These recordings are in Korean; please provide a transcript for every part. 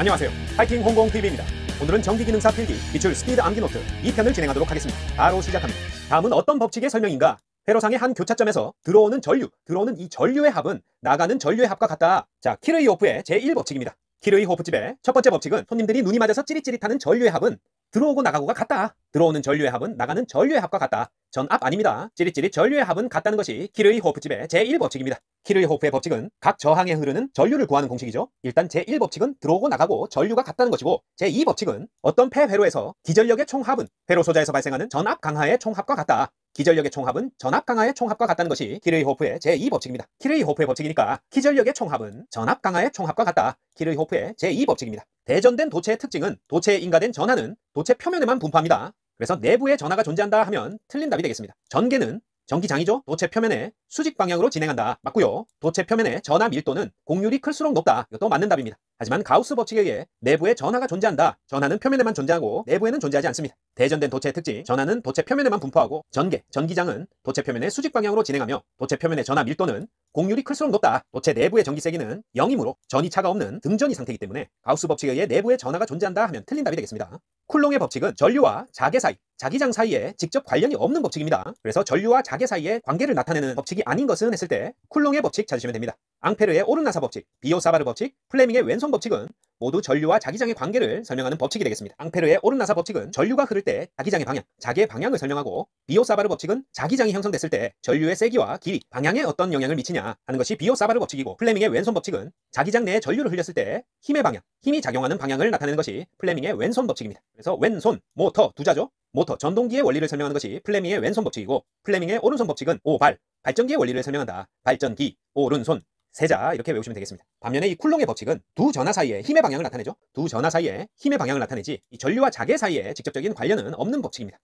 안녕하세요. 파이팅 홍공 TV입니다. 오늘은 전기기능사 필기, 기출 스피드 암기노트 2편을 진행하도록 하겠습니다. 바로 시작합니다. 다음은 어떤 법칙의 설명인가? 회로상의 한 교차점에서 들어오는 전류, 들어오는 이 전류의 합은 나가는 전류의 합과 같다. 자, 키르이호프의 제1법칙입니다. 키르이호프집의 첫 번째 법칙은 손님들이 눈이 맞아서 찌릿찌릿하는 전류의 합은 들어오고 나가고가 같다. 들어오는 전류의 합은 나가는 전류의 합과 같다. 전압 아닙니다. 찌릿찌릿 전류의 합은 같다는 것이 키르이호프집의 제1법칙입니다. 키르이호프의 법칙은 각 저항에 흐르는 전류를 구하는 공식이죠. 일단 제1법칙은 들어오고 나가고 전류가 같다는 것이고 제2법칙은 어떤 폐회로에서 기전력의 총합은 회로 소자에서 발생하는 전압 강하의 총합과 같다. 기전력의 총합은 전압 강하의 총합과 같다는 것이 키르이호프의 제2법칙입니다. 키르이호프의 법칙이니까 기전력의 총합은 전압 강하의 총합과 같다. 키르이호프의 제2법칙입니다. 대전된 도체의 특징은 도체에 인가된 전하는 도체 표면에만 분포합니다. 그래서 내부에 전하가 존재한다 하면 틀린 답이 되겠습니다. 전개는 전기장이죠. 도체 표면에 수직 방향으로 진행한다. 맞고요. 도체 표면의 전하 밀도는 공률이 클수록 높다. 이것도 맞는 답입니다. 하지만 가우스 법칙에 의해 내부에 전하가 존재한다. 전하는 표면에만 존재하고 내부에는 존재하지 않습니다. 대전된 도체의 특징, 전하는 도체 표면에만 분포하고 전개, 전기장은 도체 표면의 수직 방향으로 진행하며 도체 표면의 전하 밀도는 공률이 클수록 높다. 도체 내부의 전기 세기는 0이므로 전이 차가 없는 등전이 상태이기 때문에 가우스 법칙에 의해 내부에 전하가 존재한다 하면 틀린 답이 되겠습니다. 쿨롱의 법칙은 전류와 자개 사이, 자기장 사이에 직접 관련이 없는 법칙입니다. 그래서 전류와 자개 사이에 관계를 나타내는 법칙이 법칙이 아닌 것은 했을 때 쿨롱의 법칙 찾으시면 됩니다. 앙페르의 오른나사 법칙, 비오사바르 법칙, 플레밍의 왼손 법칙은 모두 전류와 자기장의 관계를 설명하는 법칙이 되겠습니다. 앙페르의 오른나사 법칙은 전류가 흐를 때 자기장의 방향, 자기의 방향을 설명하고 비오사바르 법칙은 자기장이 형성됐을 때 전류의 세기와 길이, 방향에 어떤 영향을 미치냐 하는 것이 비오사바르 법칙이고 플레밍의 왼손 법칙은 자기장 내에 전류를 흘렸을 때 힘의 방향, 힘이 작용하는 방향을 나타내는 것이 플레밍의 왼손 법칙입니다. 그래서 왼손, 모터, 두자죠. 모터, 전동기의 원리를 설명하는 것이 플레밍의 왼손 법칙이고 플레밍의 오른손 법칙은 오발, 발전기의 원리를 설명한다. 발전기, 오른손, 세자 이렇게 외우시면 되겠습니다. 반면에 이 쿨롱의 법칙은 두 전하 사이에 힘의 방향을 나타내죠. 두 전하 사이에 힘의 방향을 나타내지 이 전류와 자개 사이에 직접적인 관련은 없는 법칙입니다.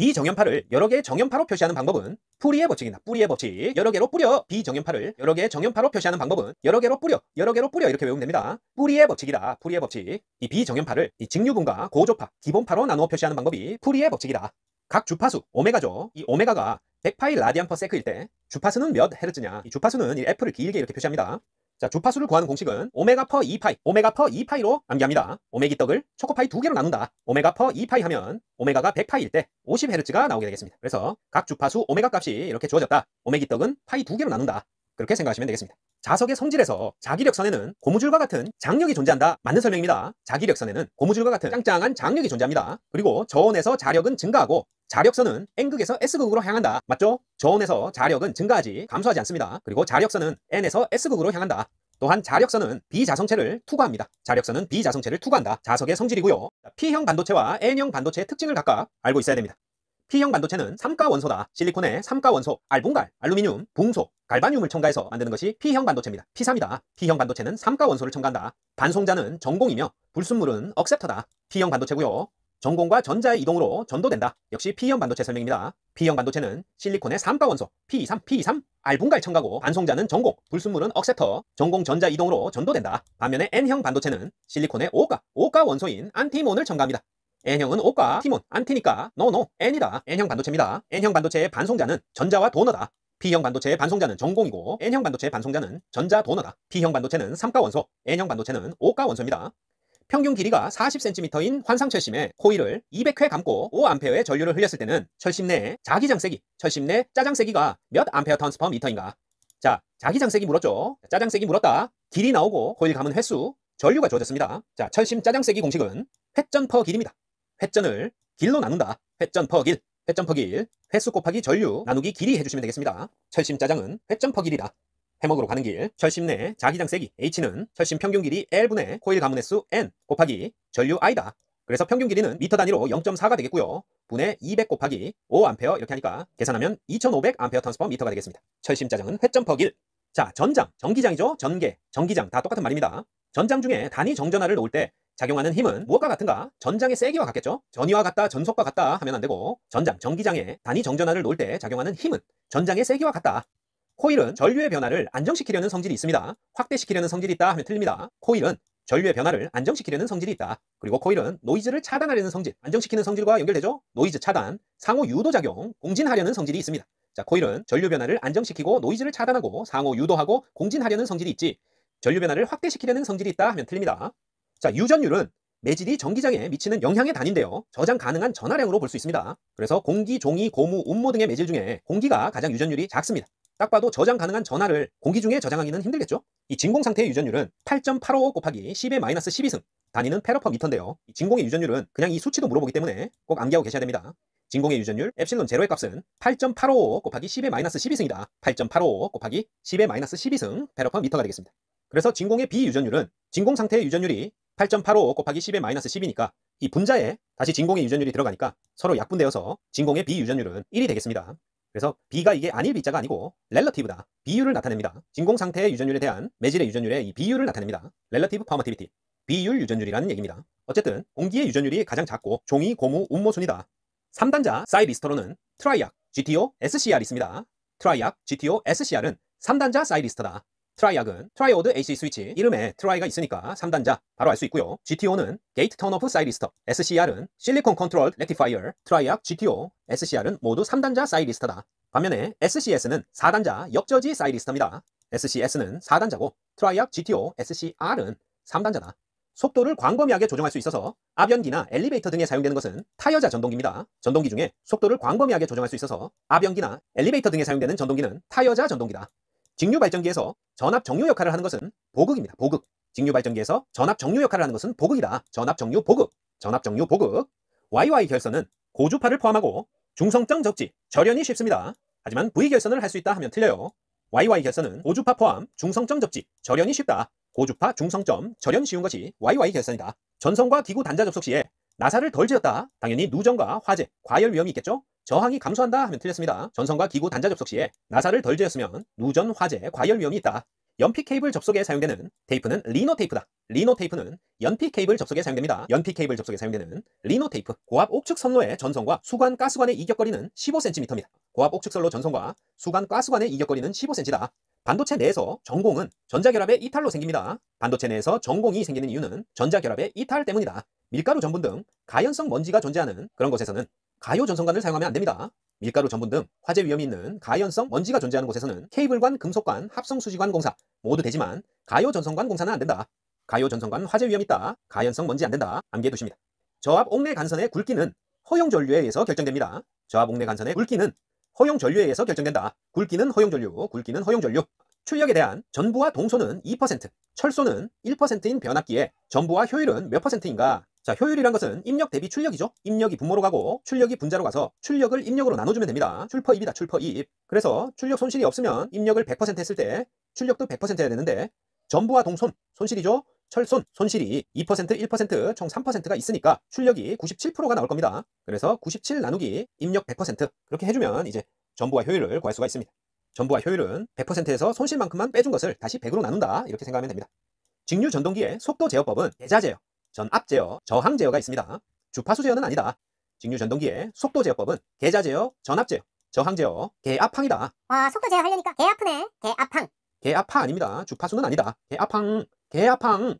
비정연파를 여러 개의 정연파로 표시하는 방법은 뿌리의 법칙이나 뿌리의 법칙 여러 개로 뿌려 비정연파를 여러 개의 정연파로 표시하는 방법은 여러 개로 뿌려 여러 개로 뿌려 이렇게 외우면 됩니다. 뿌리의 법칙이다. 뿌리의 법칙 이 비정연파를 이 직류분과 고조파 기본파로 나누어 표시하는 방법이 뿌리의 법칙이다. 각 주파수 오메가죠. 이 오메가가 100파이 라디안 퍼 세크일 때 주파수는 몇 헤르츠냐 이 주파수는 이 F를 길게 이렇게 표시합니다. 자, 주파수를 구하는 공식은 오메가 퍼 2파이, 오메가 퍼 2파이로 암기합니다. 오메기 떡을 초코파이 두 개로 나눈다. 오메가 퍼 2파이 하면 오메가가 100파이일 때 50Hz가 나오게 되겠습니다. 그래서 각 주파수 오메가 값이 이렇게 주어졌다. 오메기 떡은 파이 두 개로 나눈다. 그렇게 생각하시면 되겠습니다. 자석의 성질에서 자기력선에는 고무줄과 같은 장력이 존재한다. 맞는 설명입니다. 자기력선에는 고무줄과 같은 짱짱한 장력이 존재합니다. 그리고 저온에서 자력은 증가하고 자력선은 N극에서 S극으로 향한다. 맞죠? 저온에서 자력은 증가하지 감소하지 않습니다. 그리고 자력선은 N에서 S극으로 향한다. 또한 자력선은 비자성체를 투과합니다. 자력선은 비자성체를 투과한다. 자석의 성질이고요. P형 반도체와 N형 반도체의 특징을 각각 알고 있어야 됩니다. P형 반도체는 3가원소다실리콘의3가원소 알분갈, 알루미늄, 붕소, 갈바늄을 첨가해서 만드는 것이 P형 반도체입니다. P3이다. P형 반도체는 3가원소를 첨가한다. 반송자는 전공이며 불순물은 억셉터다. P형 반도체고요. 전공과 전자의 이동으로 전도된다. 역시 P형 반도체 설명입니다. P형 반도체는 실리콘의 3가원소 P3, P3, 알분갈 첨가고 반송자는 전공, 불순물은 억셉터, 전공 전자 이동으로 전도된다. 반면에 N형 반도체는 실리콘의 5가, 5가 원소인 안티몬을 첨가합니다. N형은 옷과 팀몬 안티니까 노노, N이다. N형 반도체입니다. N형 반도체의 반송자는 전자와 도너다. P형 반도체의 반송자는 전공이고 N형 반도체의 반송자는 전자 도너다. P형 반도체는 3가 원소, N형 반도체는 5가 원소입니다. 평균 길이가 40cm인 환상 철심에 코일을 200회 감고 5A의 전류를 흘렸을 때는 철심 내 자기장 세기, 철심 내 짜장 세기가 몇 암페어 턴스 퍼 미터인가? 자, 자기장 세기 물었죠. 짜장 세기 물었다. 길이 나오고 코일 감은 횟수, 전류가 주어졌습니다. 자, 철심 짜장 세기 공식은 회전 퍼 길입니다. 회전을 길로 나눈다. 회전 퍼길, 회전 퍼길, 횟수 곱하기 전류 나누기 길이 해주시면 되겠습니다. 철심 짜장은 회전 퍼길이다. 해먹으로 가는 길, 철심 내 자기장 세기 H는 철심 평균 길이 L분의 코일 가문의 수 N 곱하기 전류 I다. 그래서 평균 길이는 미터 단위로 0.4가 되겠고요. 분의 200 곱하기 5A 이렇게 하니까 계산하면 2500A 턴스 퍼 미터가 되겠습니다. 철심 짜장은 회전 퍼길. 자, 전장, 전기장이죠? 전개, 전기장 다 똑같은 말입니다. 전장 중에 단위 정전화를 놓을 때 작용하는 힘은 무엇과 같은가? 전장의 세기와 같겠죠? 전위와 같다, 전속과 같다 하면 안 되고 전장, 전기장에 단위 정전하를 놓을 때 작용하는 힘은 전장의 세기와 같다. 코일은 전류의 변화를 안정시키려는 성질이 있습니다. 확대시키려는 성질이 있다 하면 틀립니다. 코일은 전류의 변화를 안정시키려는 성질이 있다. 그리고 코일은 노이즈를 차단하려는 성질, 안정시키는 성질과 연결되죠? 노이즈 차단, 상호 유도작용, 공진하려는 성질이 있습니다. 자, 코일은 전류 변화를 안정시키고 노이즈를 차단하고 상호 유도하고 공진하려는 성질이 있지 전류 변화를 확대시키려는 성질이 있다 하면 틀립니다. 자, 유전율은 매질이 전기장에 미치는 영향의 단인데요. 위 저장 가능한 전화량으로 볼 수 있습니다. 그래서 공기, 종이, 고무, 운모 등의 매질 중에 공기가 가장 유전율이 작습니다. 딱 봐도 저장 가능한 전화를 공기 중에 저장하기는 힘들겠죠? 이 진공 상태의 유전율은 8.85 곱하기 10의 마이너스 12승 단위는 페러퍼미터인데요. 진공의 유전율은 그냥 이 수치도 물어보기 때문에 꼭 암기하고 계셔야 됩니다. 진공의 유전율 엡실론 제로의 값은 8.855 곱하기 10의 마이너스 12승이다. 8.855 곱하기 10의 마이너스 12승 페러퍼미터가 되겠습니다. 그래서 진공의 비유전율은 진공 상태의 유전율이 8.85 곱하기 10의 마이너스 10이니까 이 분자에 다시 진공의 유전율이 들어가니까 서로 약분되어서 진공의 비유전율은 1이 되겠습니다. 그래서 B가 이게 아닐 B자가 아니고 렐러티브다. 비율을 나타냅니다. 진공 상태의 유전율에 대한 매질의 유전율의 이 비율을 나타냅니다. 렐러티브 퍼머티비티. 비율 유전율이라는 얘기입니다. 어쨌든 공기의 유전율이 가장 작고 종이, 고무, 운모 순이다. 3단자 사이리스터로는 트라이악, GTO, SCR 있습니다. 트라이악, GTO, SCR은 3단자 사이리스터다. 트라이악은 트라이오드 AC 스위치 이름에 트라이가 있으니까 3단자 바로 알 수 있고요. GTO는 게이트 턴오프 사이리스터, SCR은 실리콘 컨트롤 렉티파이어, 트라이악 GTO, SCR은 모두 3단자 사이리스터다. 반면에 SCS는 4단자 역저지 사이리스터입니다. SCS는 4단자고 트라이악 GTO, SCR은 3단자다. 속도를 광범위하게 조정할 수 있어서 압연기나 엘리베이터 등에 사용되는 것은 타이어자 전동기입니다. 전동기 중에 속도를 광범위하게 조정할 수 있어서 압연기나 엘리베이터 등에 사용되는 전동기는 타이어자 전동기다. 직류발전기에서 전압정류 역할을 하는 것은 보극입니다. 보극. 직류발전기에서 전압정류 역할을 하는 것은 보극이다. 전압정류 보극. 전압정류 보극. YY 결선은 고주파를 포함하고 중성장 적지 절연이 쉽습니다. 하지만 V 결선을 할 수 있다 하면 틀려요. YY 결선은 고주파 포함 중성점 접지, 절연이 쉽다. 고주파 중성점, 절연 쉬운 것이 YY 결선이다. 전선과 기구 단자 접속 시에 나사를 덜 지었다. 당연히 누전과 화재, 과열 위험이 있겠죠? 저항이 감소한다 하면 틀렸습니다. 전선과 기구 단자 접속 시에 나사를 덜 재었으면 누전, 화재, 과열 위험이 있다. 연피 케이블 접속에 사용되는 테이프는 리노 테이프다. 리노 테이프는 연피 케이블 접속에 사용됩니다. 연피 케이블 접속에 사용되는 리노 테이프. 고압 옥측 선로의 전선과 수관 가스관의 이격거리는 15cm입니다. 고압 옥측 선로 전선과 수관 가스관의 이격거리는 15cm다. 반도체 내에서 전공은 전자결합의 이탈로 생깁니다. 반도체 내에서 전공이 생기는 이유는 전자결합의 이탈 때문이다. 밀가루 전분 등 가연성 먼지가 존재하는 그런 곳에서는 가요 전선관을 사용하면 안 됩니다. 밀가루 전분 등 화재 위험이 있는 가연성 먼지가 존재하는 곳에서는 케이블관, 금속관, 합성수지관 공사 모두 되지만 가요 전선관 공사는 안 된다. 가요 전선관 화재 위험 있다. 가연성 먼지 안 된다. 암기해 두십니다. 저압 옥내 간선의 굵기는 허용 전류에 의해서 결정됩니다. 저압 옥내 간선의 굵기는 허용 전류에 의해서 결정된다. 굵기는 허용 전류, 굵기는 허용 전류. 출력에 대한 전부와 동소는 2%, 철소는 1%인 변압기에 전부와 효율은 몇 퍼센트인가 자, 효율이란 것은 입력 대비 출력이죠. 입력이 분모로 가고 출력이 분자로 가서 출력을 입력으로 나눠주면 됩니다. 출퍼입이다, 출퍼입. 그래서 출력 손실이 없으면 입력을 100% 했을 때 출력도 100% 해야 되는데 전부와 동손, 손실이죠. 철손, 손실이 2%, 1%, 총 3%가 있으니까 출력이 97%가 나올 겁니다. 그래서 97 나누기 입력 100% 그렇게 해주면 이제 전부와 효율을 구할 수가 있습니다. 전부와 효율은 100%에서 손실만큼만 빼준 것을 다시 100으로 나눈다 이렇게 생각하면 됩니다. 직류 전동기의 속도 제어법은 예자제요 전압 제어, 저항 제어가 있습니다. 주파수 제어는 아니다. 직류 전동기의 속도 제어법은 계좌 제어, 전압 제어, 저항 제어, 계압항이다. 와 아, 속도 제어 하려니까 계압프네. 계압항. 계압항 아닙니다. 주파수는 아니다. 계압항, 계압항.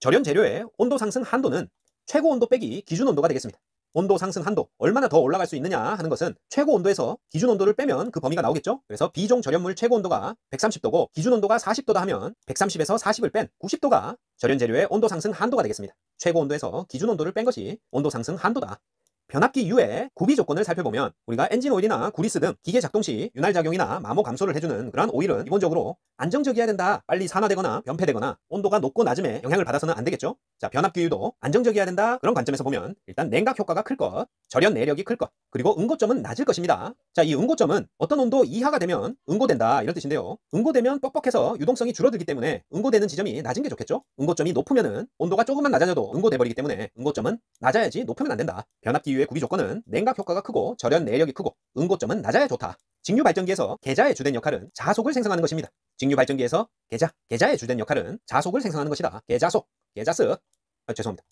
절연 재료의 온도 상승 한도는 최고 온도 빼기 기준 온도가 되겠습니다. 온도 상승 한도 얼마나 더 올라갈 수 있느냐 하는 것은 최고 온도에서 기준 온도를 빼면 그 범위가 나오겠죠. 그래서 비종 절연물 최고 온도가 130도고 기준 온도가 40도다 하면 130에서 40을 뺀 90도가 절연 재료의 온도 상승 한도가 되겠습니다. 최고 온도에서 기준 온도를 뺀 것이 온도 상승 한도다. 변압기 유의 구비 조건을 살펴보면 우리가 엔진 오일이나 구리스 등 기계 작동 시 윤활 작용이나 마모 감소를 해주는 그런 오일은 기본적으로 안정적이어야 된다. 빨리 산화되거나 변폐되거나 온도가 높고 낮음에 영향을 받아서는 안 되겠죠. 자, 변압기 유도 안정적이어야 된다. 그런 관점에서 보면 일단 냉각 효과가 클 것, 절연 내력이 클 것, 그리고 응고점은 낮을 것입니다. 자, 이 응고점은 어떤 온도 이하가 되면 응고된다 이런 뜻인데요. 응고되면 뻑뻑해서 유동성이 줄어들기 때문에 응고되는 지점이 낮은 게 좋겠죠. 응고점이 높으면은 온도가 조금만 낮아져도 응고돼 버리기 때문에 응고점은 낮아야지 높으면 안 된다. 변압기 이유의 구비 조건은 냉각 효과가 크고 절연 내력이 크고 응고점은 낮아야 좋다. 직류 발전기에서 계좌의 주된 역할은 자속을 생성하는 것입니다. 직류 발전기에서 계좌, 계좌의 주된 역할은 자속을 생성하는 것이다. 계좌속, 계좌스, 아, 죄송합니다.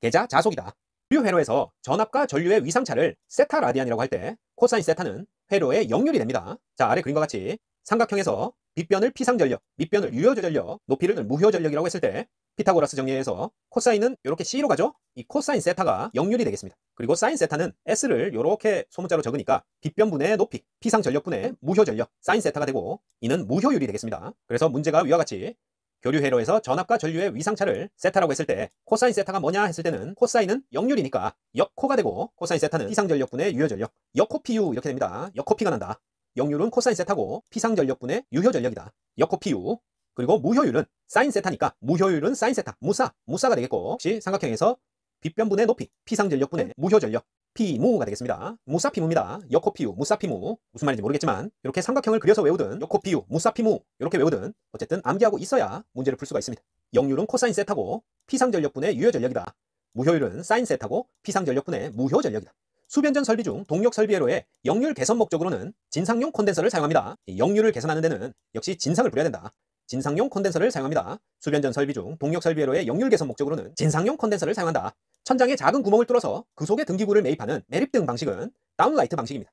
계좌 자속이다. 유류 회로에서 전압과 전류의 위상차를 세타 라디안이라고 할 때 코사인 세타는 회로의 역률이 됩니다. 자 아래 그림과 같이 삼각형에서 빗변을 피상전력, 밑변을 유효전력, 높이를 무효전력이라고 했을 때 피타고라스 정리에서 코사인은 이렇게 c로 가죠. 이 코사인 세타가 역률이 되겠습니다. 그리고 사인 세타는 s를 이렇게 소문자로 적으니까 빗변분의 높이, 피상 전력분의 무효 전력, 사인 세타가 되고 이는 무효율이 되겠습니다. 그래서 문제가 위와 같이 교류 회로에서 전압과 전류의 위상차를 세타라고 했을 때 코사인 세타가 뭐냐 했을 때는 코사인은 역률이니까 역코가 되고 코사인 세타는 피상 전력분의 유효 전력, 역코피유 이렇게 됩니다. 역코피가 난다. 역률은 코사인 세타고 피상 전력분의 유효 전력이다. 역코피유 그리고 무효율은 사인 세타니까 무효율은 사인 세타 무사 무사가 되겠고 역시 삼각형에서 빗변분의 높이 피상전력분의 네. 무효전력 피무가 되겠습니다 무사피무입니다 여코피우 무사피무 무슨 말인지 모르겠지만 이렇게 삼각형을 그려서 외우든 여코피우 무사피무 이렇게 외우든 어쨌든 암기하고 있어야 문제를 풀 수가 있습니다 역률은 코사인 세타고 피상전력분의 유효전력이다 무효율은 사인 세타고 피상전력분의 무효전력이다 수변전 설비 중 동력 설비 회로의 역률 개선 목적으로는 진상용 콘덴서를 사용합니다. 역률을 개선하는 데는 역시 진상을 부려야 된다. 진상용 컨덴서를 사용합니다. 수변전 설비 중 동력 설비회로의 역률 개선 목적으로는 진상용 컨덴서를 사용한다. 천장에 작은 구멍을 뚫어서 그 속에 등기구를 매입하는 매립등 방식은 다운라이트 방식입니다.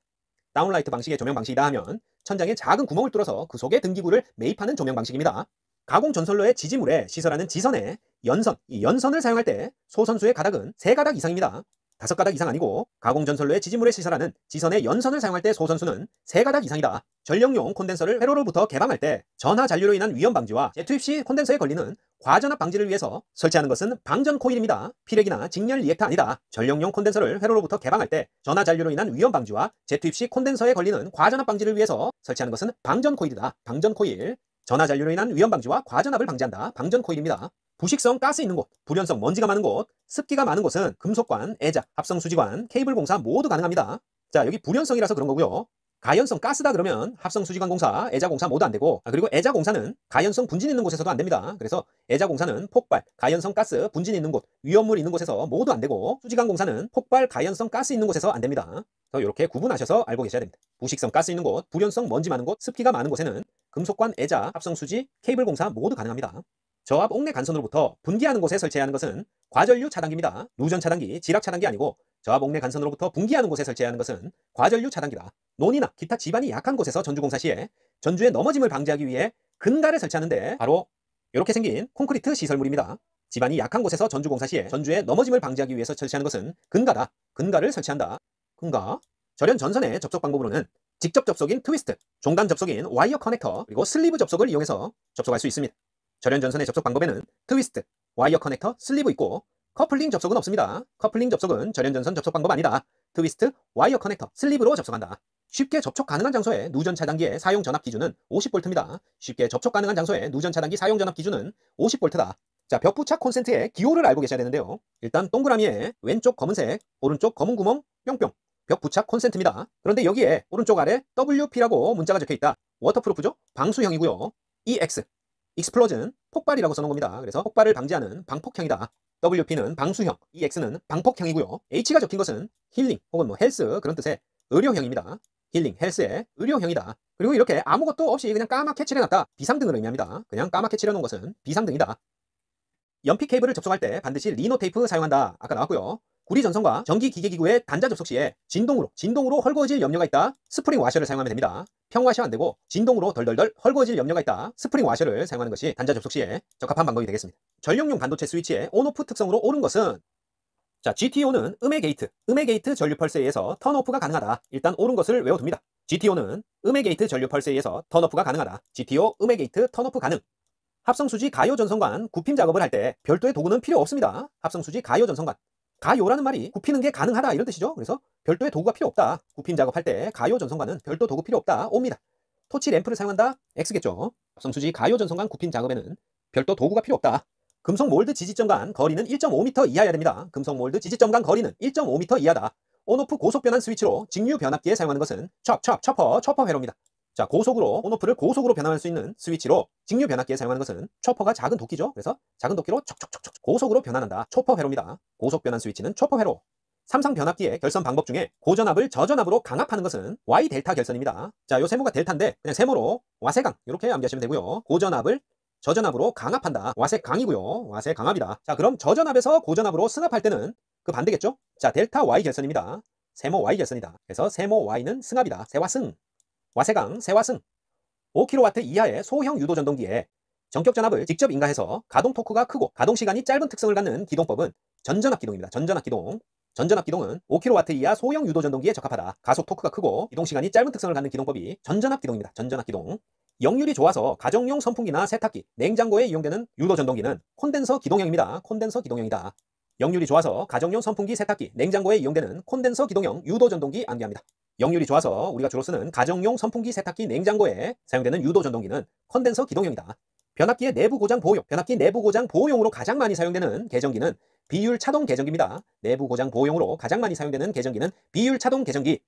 다운라이트 방식의 조명 방식이다 하면 천장에 작은 구멍을 뚫어서 그 속에 등기구를 매입하는 조명 방식입니다. 가공 전선로의 지지물에 시설하는 지선에 연선, 이 연선을 사용할 때 소선수의 가닥은 3가닥 이상입니다. 다섯 가닥 이상 아니고 가공전설로의 지지물에 시설하는 지선의 연선을 사용할 때 소선수는 세 가닥 이상이다. 전력용 콘덴서를 회로로부터 개방할 때 전하 잔류로 인한 위험 방지와 재투입 시 콘덴서에 걸리는 과전압 방지를 위해서 설치하는 것은 방전 코일입니다. 피렉이나 직렬 리액터 아니다. 전력용 콘덴서를 회로로부터 개방할 때 전하 잔류로 인한 위험 방지와 재투입 시 콘덴서에 걸리는 과전압 방지를 위해서 설치하는 것은 방전 코일이다. 방전 코일. 전하 잔류로 인한 위험 방지와 과전압을 방지한다. 방전 코일입니다. 부식성 가스 있는 곳, 불연성 먼지가 많은 곳, 습기가 많은 곳은 금속관, 애자, 합성수지관, 케이블 공사 모두 가능합니다. 자 여기 불연성이라서 그런 거고요. 가연성 가스다 그러면 합성수지관 공사, 애자 공사 모두 안 되고 아, 그리고 애자 공사는 가연성 분진 있는 곳에서도 안 됩니다. 그래서 애자 공사는 폭발, 가연성 가스, 분진 있는 곳, 위험물 있는 곳에서 모두 안 되고 수지관 공사는 폭발, 가연성 가스 있는 곳에서 안 됩니다. 그래서 이렇게 구분하셔서 알고 계셔야 됩니다. 부식성 가스 있는 곳, 불연성 먼지 많은 곳, 습기가 많은 곳에는 금속관, 애자, 합성수지, 케이블 공사 모두 가능합니다. 저압 옥내 간선으로부터 분기하는 곳에 설치하는 것은 과전류 차단기입니다. 누전 차단기, 지락 차단기 아니고 저압 옥내 간선으로부터 분기하는 곳에 설치하는 것은 과전류 차단기다. 논이나 기타 지반이 약한 곳에서 전주공사 시에 전주의 넘어짐을 방지하기 위해 근가를 설치하는데 바로 이렇게 생긴 콘크리트 시설물입니다. 지반이 약한 곳에서 전주공사 시에 전주의 넘어짐을 방지하기 위해서 설치하는 것은 근가다. 근가를 설치한다. 근가. 절연 전선의 접속 방법으로는 직접 접속인 트위스트, 종단 접속인 와이어 커넥터, 그리고 슬리브 접속을 이용해서 접속할 수 있습니다. 절연 전선의 접속 방법에는 트위스트, 와이어 커넥터, 슬리브 있고 커플링 접속은 없습니다. 커플링 접속은 절연 전선 접속 방법 아니다. 트위스트, 와이어 커넥터, 슬립으로 접속한다. 쉽게 접촉 가능한 장소에 누전 차단기의 사용 전압 기준은 50V입니다. 쉽게 접촉 가능한 장소에 누전 차단기 사용 전압 기준은 50V다. 자, 벽 부착 콘센트의 기호를 알고 계셔야 되는데요. 일단 동그라미에 왼쪽 검은색, 오른쪽 검은 구멍, 뿅뿅. 벽 부착 콘센트입니다. 그런데 여기에 오른쪽 아래 WP라고 문자가 적혀있다. 워터프루프죠? 방수형이고요. EX, 익스플로즈는 폭발이라고 써놓은 겁니다. 그래서 폭발을 방지하는 방폭형이다. WP는 방수형, EX는 방폭형이고요. H가 적힌 것은 힐링 혹은 뭐 헬스 그런 뜻의 의료형입니다. 힐링, 헬스의 의료형이다. 그리고 이렇게 아무것도 없이 그냥 까맣게 칠해놨다. 비상등을 의미합니다. 그냥 까맣게 칠해놓은 것은 비상등이다. 연필 케이블을 접속할 때 반드시 리노 테이프 사용한다. 아까 나왔고요. 구리전선과 전기기계기구의 단자 접속 시에 진동으로 진동으로 헐거워질 염려가 있다 스프링 와셔를 사용하면 됩니다 평와셔 안되고 진동으로 덜덜덜 헐거워질 염려가 있다 스프링 와셔를 사용하는 것이 단자 접속 시에 적합한 방법이 되겠습니다 전력용 반도체 스위치의 온오프 특성으로 옳은 것은 자 GTO는 음의 게이트, 음의 게이트 전류 펄스에 의해서 턴오프가 가능하다 일단 옳은 것을 외워둡니다 GTO는 음의 게이트 전류 펄스에 의해서 턴오프가 가능하다 GTO 음의 게이트 턴오프 가능 합성수지 가요 전선관 굽힘 작업을 할 때 별도의 도구는 필요 없습니다. 합성수지 가요 전선관 가요라는 말이 굽히는 게 가능하다 이런 뜻이죠. 그래서 별도의 도구가 필요 없다. 굽힘 작업할 때 가요 전선관은 별도 도구 필요 없다. 옵니다. 토치 램프를 사용한다. X겠죠. 합성수지 가요 전선관 굽힘 작업에는 별도 도구가 필요 없다. 금속 몰드 지지점 간 거리는 1.5m 이하여야 됩니다. 금속 몰드 지지점 간 거리는 1.5m 이하다. 온오프 고속 변환 스위치로 직류 변압기에 사용하는 것은 첩, 첩, 첩퍼, 첩퍼 회로입니다. 자, 고속으로 온오프를 고속으로 변환할 수 있는 스위치로 직류 변압기에 사용하는 것은 초퍼가 작은 도끼죠. 그래서 작은 도끼로 촉촉촉촉 고속으로 변환한다. 초퍼 회로입니다. 고속 변환 스위치는 초퍼 회로. 삼상 변압기의 결선 방법 중에 고전압을 저전압으로 강압하는 것은 Y 델타 결선입니다. 자, 요 세모가 델타인데 그냥 세모로 와세강 이렇게 암기하시면 되고요. 고전압을 저전압으로 강압한다. 와세강이고요. 와세강압이다. 자, 그럼 저전압에서 고전압으로 승압할 때는 그 반대겠죠? 자, 델타 Y 결선입니다. 세모 Y 결선이다. 그래서 세모 Y는 승압이다. 세와 승. 와세강 세와승 5kW 이하의 소형 유도 전동기에 전격 전압을 직접 인가해서 가동 토크가 크고 가동 시간이 짧은 특성을 갖는 기동법은 전전압 기동입니다. 전전압 기동. 전전압 기동은 5kW 이하 소형 유도 전동기에 적합하다. 가속 토크가 크고 이동 시간이 짧은 특성을 갖는 기동법이 전전압 기동입니다. 전전압 기동. 역률이 좋아서 가정용 선풍기나 세탁기, 냉장고에 이용되는 유도 전동기는 콘덴서 기동형입니다. 콘덴서 기동형이다. 역률이 좋아서 가정용 선풍기, 세탁기, 냉장고에 이용되는 콘덴서 기동형 유도 전동기 안내합니다. 역률이 좋아서 우리가 주로 쓰는 가정용 선풍기, 세탁기, 냉장고에 사용되는 유도 전동기는 콘덴서 기동형이다. 변압기의 내부 고장 보호용, 변압기 내부 고장 보호용으로 가장 많이 사용되는 계정기는 비율 차동 계정기입니다 내부 고장 보호용으로 가장 많이 사용되는 계정기는 비율 차동 계정기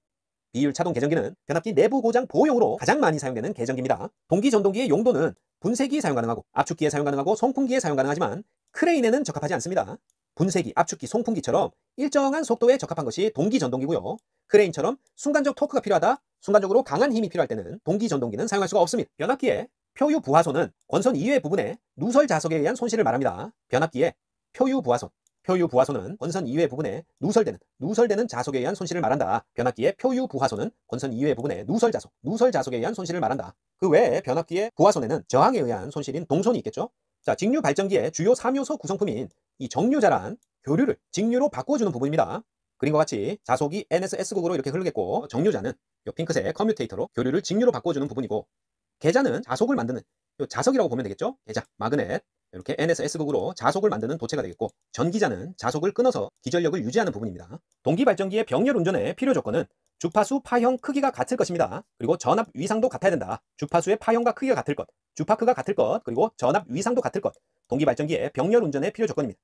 비율 차동 계정기는 변압기 내부 고장 보호용으로 가장 많이 사용되는 계정기입니다 동기 전동기의 용도는 분쇄기 사용 가능하고 압축기에 사용 가능하고 송풍기에 사용 가능하지만 크레인에는 적합하지 않습니다. 분쇄기, 압축기, 송풍기처럼 일정한 속도에 적합한 것이 동기전동기고요. 크레인처럼 순간적 토크가 필요하다, 순간적으로 강한 힘이 필요할 때는 동기전동기는 사용할 수가 없습니다. 변압기의 표유 부하손은 권선 이외 부분에 누설 자석에 의한 손실을 말합니다. 변압기의 표유 부하손 표유 부하손은 권선 이외 부분에 누설되는 누설되는 자석에 의한 손실을 말한다. 변압기의 표유 부하손은 권선 이외 부분에 누설 자석 누설 자석에 의한 손실을 말한다. 그 외에 변압기의 부하손에는 저항에 의한 손실인 동손이 있겠죠. 자, 직류 발전기의 주요 3요소 구성품인 이 정류자란 교류를 직류로 바꿔주는 부분입니다. 그림과 같이 자속이 NSS국으로 이렇게 흐르겠고 정류자는 이 핑크색 커뮤테이터로 교류를 직류로 바꿔주는 부분이고 계좌는 자속을 만드는 이 자석이라고 보면 되겠죠? 계좌, 마그넷 이렇게 NSS국으로 자속을 만드는 도체가 되겠고 전기자는 자속을 끊어서 기전력을 유지하는 부분입니다. 동기발전기의 병렬 운전의 필요 조건은 주파수 파형 크기가 같을 것입니다. 그리고 전압 위상도 같아야 된다. 주파수의 파형과 크기가 같을 것. 주파크가 같을 것, 그리고 전압 위상도 같을 것, 동기 발전기의 병렬 운전의 필요 조건입니다.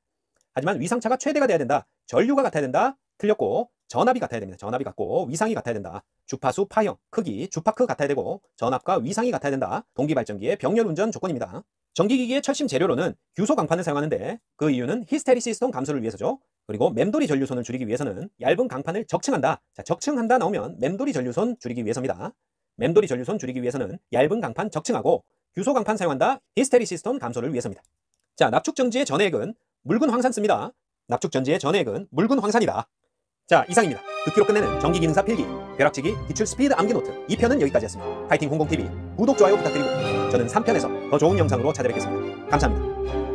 하지만 위상차가 최대가 돼야 된다. 전류가 같아야 된다. 틀렸고 전압이 같아야 됩니다. 전압이 같고 위상이 같아야 된다. 주파수, 파형, 크기, 주파크 같아야 되고 전압과 위상이 같아야 된다. 동기 발전기의 병렬 운전 조건입니다. 전기기기의 철심 재료로는 규소 강판을 사용하는데 그 이유는 히스테리시스톤 감소를 위해서죠. 그리고 맴돌이 전류선을 줄이기 위해서는 얇은 강판을 적층한다. 자, 적층한다 나오면 맴돌이 전류선 줄이기 위해서입니다. 맴돌이 전류선 줄이기 위해서는 얇은 강판 적층하고 유소광판 사용한다. 히스테리시스톤 감소를 위해서입니다. 자, 납축전지의 전액은 묽은 황산 씁니다. 납축전지의 전액은 묽은 황산이다. 자, 이상입니다. 듣기로 그 끝내는 전기기능사 필기, 벼락치기, 기출 스피드 암기노트 2편은 여기까지였습니다. 파이팅 홍콩TV 구독, 좋아요 부탁드리고 저는 3편에서 더 좋은 영상으로 찾아뵙겠습니다. 감사합니다.